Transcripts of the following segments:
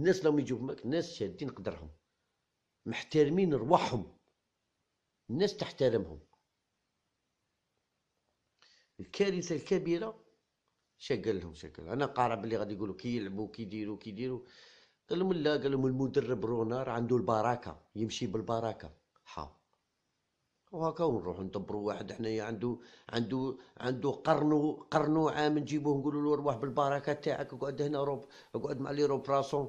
الناس لو يجوا فماك الناس شادين قدرهم محترمين رواحهم الناس تحترمهم الكارثه الكبيره شقال لهم شقال انا قارع بلي غادي يقولوا كي يلعبوا كي يديروا كي يديروا قال لهم لا قال لهم المدرب رونار عنده البركه يمشي بالبركه حا وهكا ونروحوا ندبروا واحد حنايا عنده عنده عنده قرنو قرنو عام نجيبوه نقولوا له روح بالبركه تاعك اقعد هنا روب اقعد مع لي روبراسون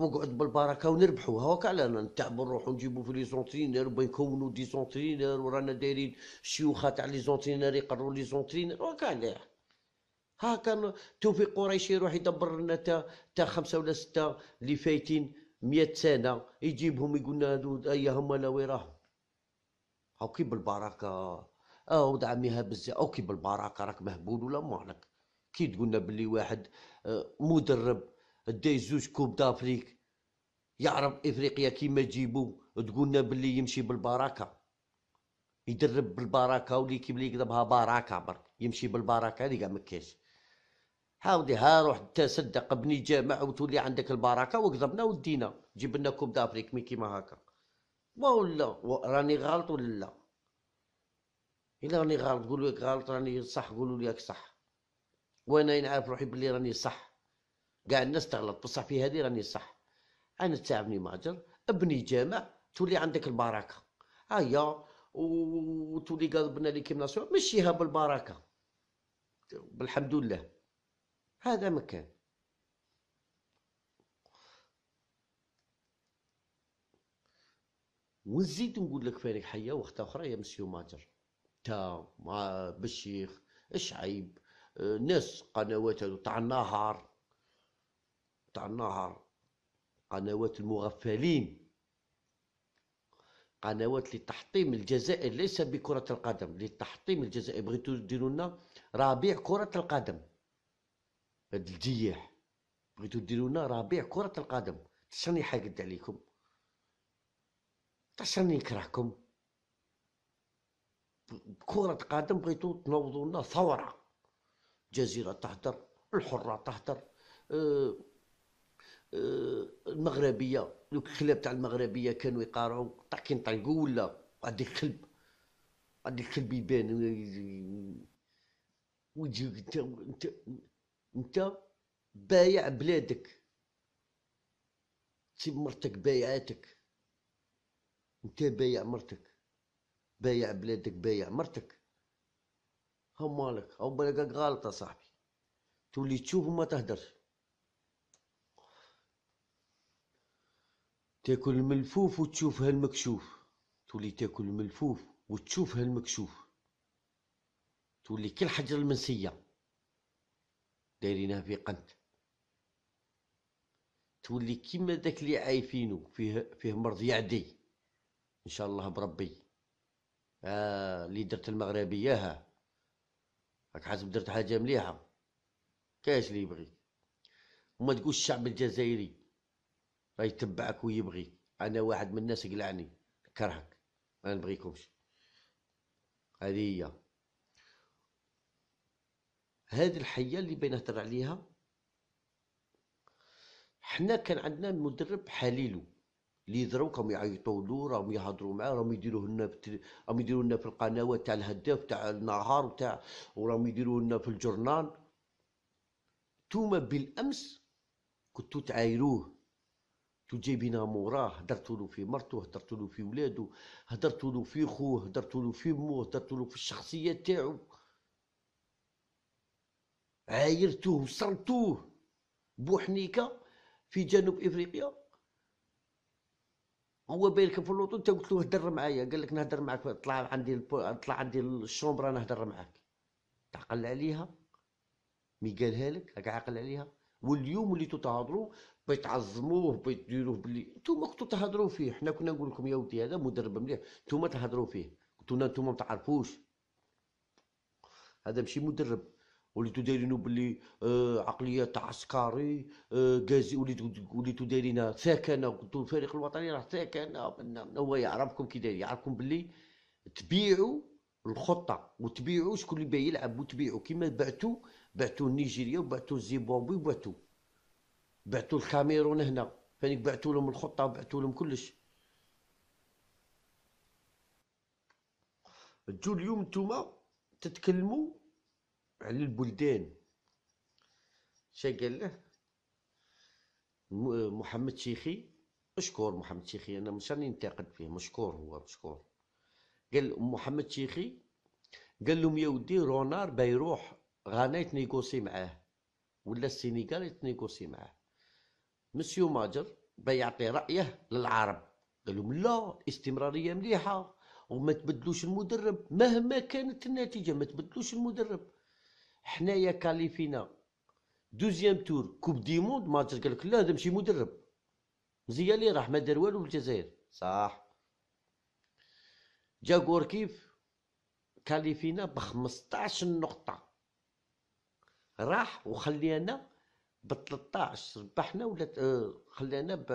ونقعد بالبركه ونربحوا هاكا على نتعب نروح نجيبوا في لي زونترينير بنكونوا دي زونترينير ورانا دايرين شيوخه تاع لي زونترينير يقروا لي زونترينير هاك على هاكا توفيق قريشي يروح يدبر لنا تا تا خمسه ولا سته اللي فايتين مئة سنة يجيبهم يقول لنا هادو اي هما لا وين راهم كي بالبركة اه ودعميها بزاف اوكي بالبركة راك مهبول ولا مالك كي تقولنا بلي واحد آه، مدرب دي زوج كوب دافريك يعرف افريقيا كيما تجيبو تقولنا باللي يمشي بالبركه يدرب بالبركه ولي كيما يكذبها يقلبها بركه برك يمشي بالبركه هذه كاع مكاش هاودي ها روح تصدق بني جامع وتولي عندك البركه وكذبنا ودينا جيب لنا كوب دافريك مي كيما هكا ولا راني غلط ولا لا الا راني غلط قولوا لك غلط راني صح قولوا لي صح وانا نعرف روحي بلي راني صح كاع الناس تغلط بصح في هذه راني صح انا تعبني ماجر ابني جامع تولي عندك البركه هيا وتولي قلبنا ليكيب ناسيون مشيها بالبركه بالحمد لله هذا مكان ونزيد نقول لك فريق حيه وقت اخرى يا مسيو ماجر تا مع بالشيخ شعيب ناس قنوات تاع النهار تاع النهار قنوات المغفلين قنوات لتحطيم الجزائر ليس بكرة القدم لتحطيم الجزائر بغيتو ديروا لنا ربيع كرة القدم هاد الجياح بغيتو ديروا لنا ربيع كرة القدم تشرني حاقد عليكم تشرني نكرهكم كرة قدم بغيتو تنوضوا لنا ثورة جزيرة تهدر الحرة تهدر أه آه، المغربيه دوك الكلاب تاع المغربيه كانوا يقارعوا طاح كي ولا غادي الكلب غادي الكلب يبان ويجيك انت انت انت بايع بلادك تسيب مرتك بايعاتك انت بايع مرتك بايع بلادك بايع مرتك هاو مالك او بالك غلطه صاحبي تولي تشوف وما تهدرش تاكل الملفوف وتشوفها المكشوف تولي تاكل الملفوف وتشوفها المكشوف تولي كل حجر المنسية دايرينها في قنت تولي كيما داك اللي عايفينو فيه فيه مرض يعدي ان شاء الله بربي آه اللي درت المغربية ها راك حاسب درت حاجة مليحة كاش اللي يبغي وما تقولش الشعب الجزائري يتبعك ويبغي انا واحد من الناس قلعني كرهك ما نبغيكمش هذه هي هذه الحيه اللي بينهضر عليها حنا كان عندنا المدرب حليلو اللي يضربوك راهم يعيطوا له راهم يهضروا معاه راهم يديروه لنا راهم يديروه لنا في القنوات تاع الهداف تاع النهار تاع وراهم يديروه لنا في الجورنال توما بالامس كنتو تعايروه تو بنا موراه هدرت له في مرته هدرت له في ولاده هدرت له في خوه هدرت له في موه هدرت له في الشخصيه تاعو عايرتوه وصلتوه بوحنيكه في جنوب افريقيا هو بالك في اللوطو انت قلت له هدر معايا قال لك نهدر معاك طلع عندي طلع عندي الشومبرا نهدر معاك تعقل عليها مي قالها لك راك عاقل عليها واليوم اللي تتهضروا بيتعظموه بيديروه بلي نتوما كنتو تهضروا فيه حنا كنا نقول لكم يا ودي هذا مدرب مليح نتوما تهضروا فيه لنا نتوما ما تعرفوش هذا ماشي مدرب وليتو دايرينو بلي آه عقليه تاع عسكري آه وليتو وليتو دايرين ساكنه قلتو الفريق الوطني راه ساكنه هو يعرفكم كي داير يعرفكم بلي تبيعوا الخطه وتبيعوا شكون اللي باغي يلعب وتبيعوا كيما بعتوا بعتوا نيجيريا وبعتوا زيمبابوي وبعتوا بعثوا الكاميرون هنا فاني بعثوا لهم الخطه وبعثوا لهم كلش تجو اليوم نتوما تتكلموا على البلدان شا قال له محمد شيخي مشكور محمد شيخي انا مش راني ننتقد فيه مشكور هو مشكور قال محمد شيخي قال لهم يا ودي رونار بيروح غانا يتنيكوسي معاه ولا السينيغال يتنيكوسي معاه مسيو ماجر بيعطي رايه للعرب قال لهم لا الاستمراريه مليحه وما تبدلوش المدرب مهما كانت النتيجه ما تبدلوش المدرب حنايا كاليفينا دوزيام تور كوب دي موند ماجر قال لك لا هذا ماشي مدرب مزيالي راح ما دار والو الجزائر صح جاكور كيف كاليفينا ب 15 نقطه راح وخلينا ب 13 ربحنا ولا آه، خلينا ب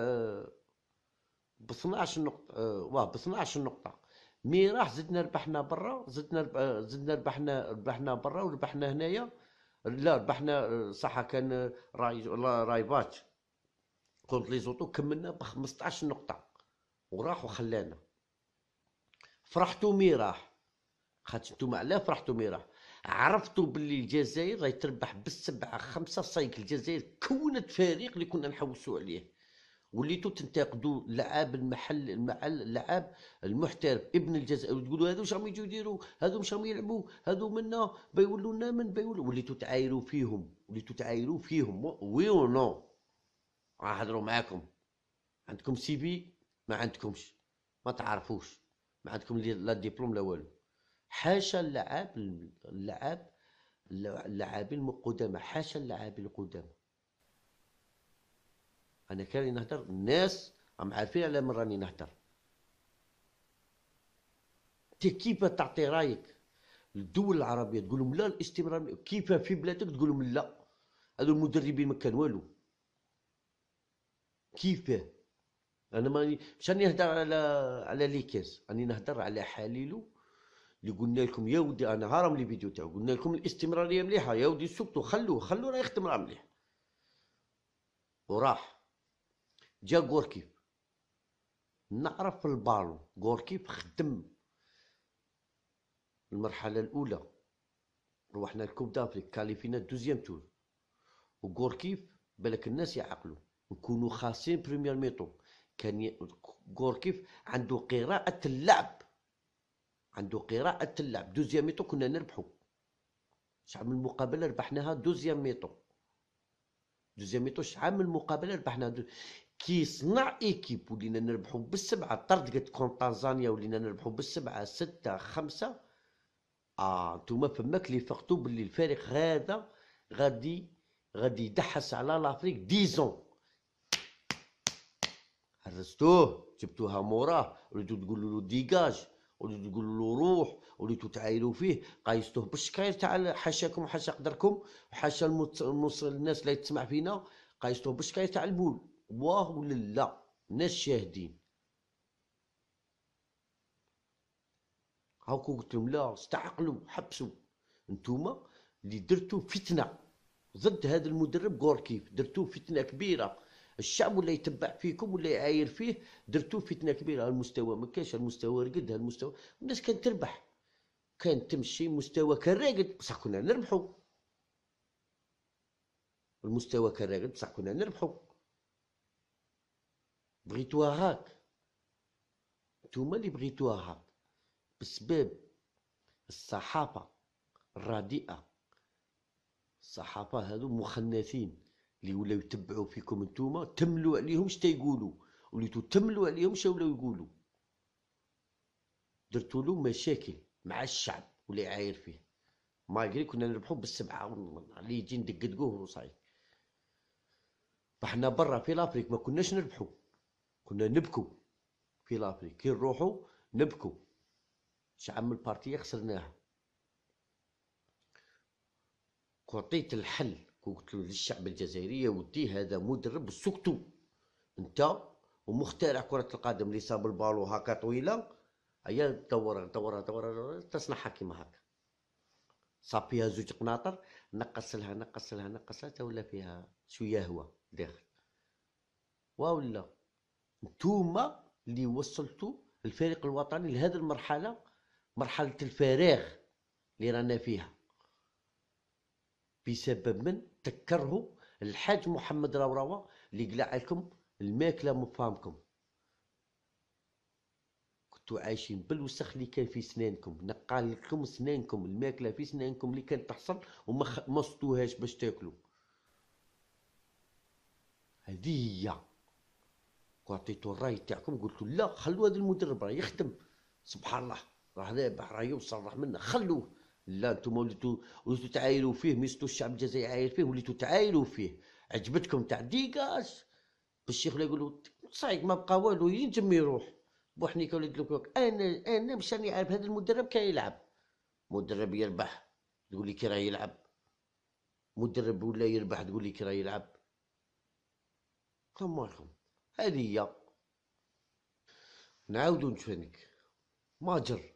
ب 12 نقطة آه، واه ب 12 نقطة مي راح زدنا ربحنا برا زدنا آه، زدنا ربحنا ربحنا برا وربحنا هنايا لا ربحنا صح كان راي راي بات كونت لي زوتو كملنا ب 15 نقطة وراح وخلانا فرحتو مي راح خاطر نتوما علاه فرحتو مي راح عرفتوا باللي الجزائر غيتربح بالسبعه خمسه سايك الجزائر كونت فريق اللي كنا نحوسوا عليه وليتو تنتقدوا لعاب المحل المحل اللعاب المحترف ابن الجزائر وتقولوا هذو شنو يجوا يديروا هذو واش يلعبوا هذو منا بيولوا لنا من بيولوا وليتو تعايروا فيهم وليتو تعايروا فيهم وي و نو راح معاكم عندكم سي في ما عندكمش ما تعرفوش ما عندكم لا ديبلوم لا والو حاشا اللعاب اللعاب اللاعبين القدامى حاشا اللعاب القدامى انا كاري نهدر الناس راهم عارفين على من راني نهدر انت كيف تعطي رايك للدول العربيه تقول لهم لا الاستمرار كيف في بلادك تقول لهم لا هذو المدربين ما كان والو كيف انا ماني مش راني نهدر على على ليكاس راني نهدر على حاليلو اللي قلنا لكم يا ودي انا عارم لي فيديو تاعو قلنا لكم الاستمراريه مليحه يا ودي سكتوا خلوه خلوه راه يخدم راه مليح وراح جا غوركيف نعرف البالون غوركيف خدم المرحله الاولى روحنا الكوب دافريك كاليفينا دوزيام تور وغوركيف بالك الناس يعقلوا نكونوا خاصين بريمير ميطو كان ي... غوركيف عنده قراءه اللعب عنده قراءة اللعب دوزيام ميتو كنا نربحو شحال من مقابلة ربحناها دوزيام ميتو دوزيام ميتو شحال من مقابلة ربحناها دو... كي صنع ايكيب ولينا نربحو بالسبعة طرد قد كون تنزانيا ولينا نربحو بالسبعة ستة خمسة اه نتوما فماك لي فقتو بلي الفريق هذا غادي غادي يدحس على لافريك ديزون هرستوه جبتوها موراه ريتو تقولوا له ديجاج وليتو تقول له روح وليتو تعايلوا فيه قايستوه بالشكاير تاع حاشاكم وحاشا قدركم وحاشا المص... الناس اللي تسمع فينا قايستوه بالشكاير تاع البول واه ولا لا الناس شاهدين هاكو قلت لهم لا استعقلوا حبسوا انتوما اللي درتو فتنه ضد هذا المدرب غوركيف درتو فتنه كبيره الشعب ولا يتبع فيكم ولا يعاير فيه درتوا فتنه كبيره على المستوى ما كانش المستوى رقد المستوى الناس كانت تربح كانت تمشي مستوى كان راقد بصح كنا نربحوا المستوى كان راقد بصح كنا نربحوا بغيتوها هاك انتوما اللي بغيتوها هاك بسبب الصحافه الرديئه الصحافه هذو مخنثين اللي ولاو يتبعوا فيكم نتوما تملوا عليهم شتا يقولوا وليتو تملوا عليهم شتا ولاو يقولوا درتوا له مشاكل مع الشعب ولا عاير فيه مالغري كنا نربحو بالسبعه اللي يجي ندقدقوه وصاي فحنا برا في لافريك ما كناش نربحو كنا نبكو في لافريك كي نروحو نبكو شعب من البارتيه خسرناها عطيت الحل وقلت للشعب الجزائري يا ودي هذا مدرب سكتو انت ومخترع كرة القدم اللي صاب البالو هكا طويلة هيا دورها دورها دورها تصنعها كيما هكا صاب فيها زوج قناطر نقص لها نقص لها نقص لها تولى فيها شوية هوا داخل ولا نتوما اللي وصلتوا الفريق الوطني لهذه المرحلة مرحلة الفراغ اللي رانا فيها بسبب من تكرهوا الحاج محمد راوراوا اللي قلع لكم الماكله مفامكم كنتوا عايشين بالوسخ اللي كان في سنانكم نقال لكم سنانكم الماكله في سنانكم اللي كانت تحصل وما صدوهاش باش تاكلوا هذه هي وعطيتو الراي تاعكم قلتو لا خلوا هذا المدرب راه يخدم سبحان الله راه ذابح راه يوصل راه منا خلوه لا نتوما وليتو وليتو تعايلوا فيه ميستو الشعب الجزائري عاير فيه وليتو تعايلوا فيه عجبتكم تاع ديكاس بالشيخ لا يقولوا صعيب ما بقى والو ينجم يروح بوحنيك ولد لوكوك انا انا مش راني عارف هذا المدرب كان يلعب مدرب يربح تقول لي كي راه يلعب مدرب ولا يربح تقول لي كي راه يلعب مالكم هذه هي نعاودو نشوفك ماجر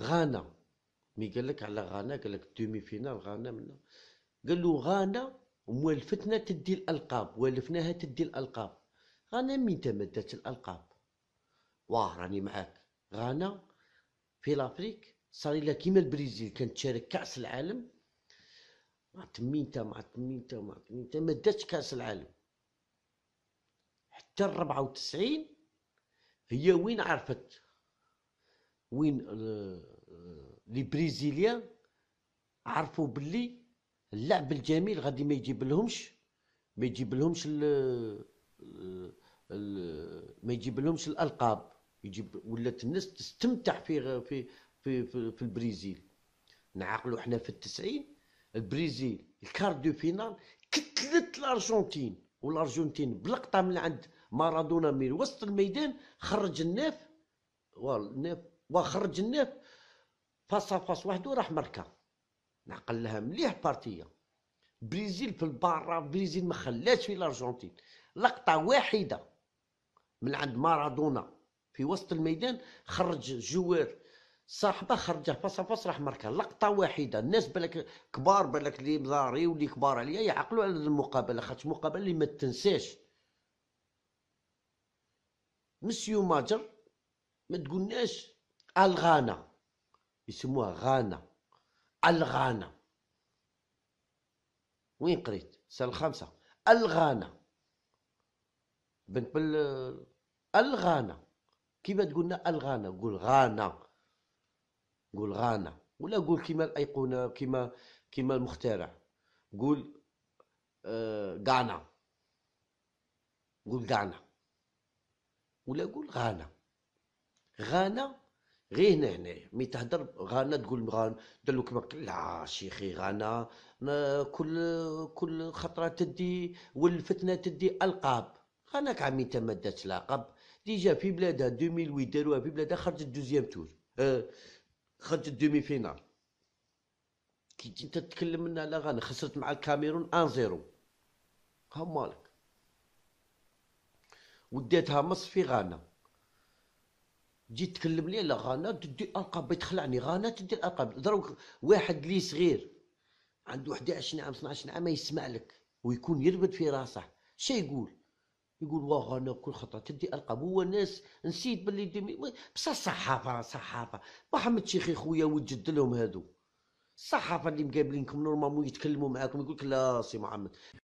غانا مي قال لك على غانا قال لك دومي فينال غانا منا قال له غانا موالفتنا تدي الالقاب والفناها تدي الالقاب غانا مين تمدت الالقاب واه راني معاك غانا في لافريك صار لها كيما البرازيل كانت تشارك كاس العالم مع تميتا مع تميتا مع تميتا ما داتش كاس العالم حتى الربعة وتسعين هي وين عرفت وين آه، آه، لي بريزيليان عرفوا باللي اللعب الجميل غادي ما يجيب لهمش ما يجيب لهمش ال ما يجيب لهمش الالقاب يجيب ولات الناس تستمتع في في في في, في البرازيل نعقلوا حنا في التسعين البرازيل الكار دو فينال كتلت الارجنتين والارجنتين بلقطه من عند مارادونا من وسط الميدان خرج الناف والناف وخرج الناف فاس فاس وحده راح مركا نعقل لها مليح بارتيا بريزيل في البارا بريزيل ما خلاش في الارجنتين لقطه واحده من عند مارادونا في وسط الميدان خرج جوار صاحبه خرجه فاس فاس راح مركا لقطه واحده الناس بالك كبار بالك اللي مزاري واللي كبار عليا يعقلوا على المقابله خاطر مقابله اللي ما تنساش مسيو ماجر ما تقولناش الغانا يسموها غانا الغانا وين قريت سال الخامسة الغانا بنت بال الغانا كيما تقولنا الغانا قول غانا قول غانا ولا قول كيما الايقونه كيما كيما المخترع قول آه غانا قول غانا ولا قول غانا غانا غير هنا هنايا مي تهضر غانا تقول غانا دلوك ما لا شيخي غانا كل كل خطره تدي والفتنه تدي القاب غانا عمي انت ما لقب ديجا في بلادها 2008 داروها في بلادها خرجت دوزيام تور أه، خرجت دومي فينال كي تجي انت تتكلم لنا على غانا خسرت مع الكاميرون ان زيرو ها مالك وديتها مصر في غانا جيت تكلم لي على غانا تدي القاب تخلعني غانا تدي القاب دروك واحد لي صغير عنده 11 عام 12 عام ما يسمع لك ويكون يربد في راسه شا يقول يقول واه غانا كل خطا تدي القاب هو ناس نسيت باللي دمي بصح الصحافه صحافه محمد شيخي خويا وجد لهم هادو الصحافه اللي مقابلينكم نورمالمون يتكلموا معاكم يقول لك لا سي محمد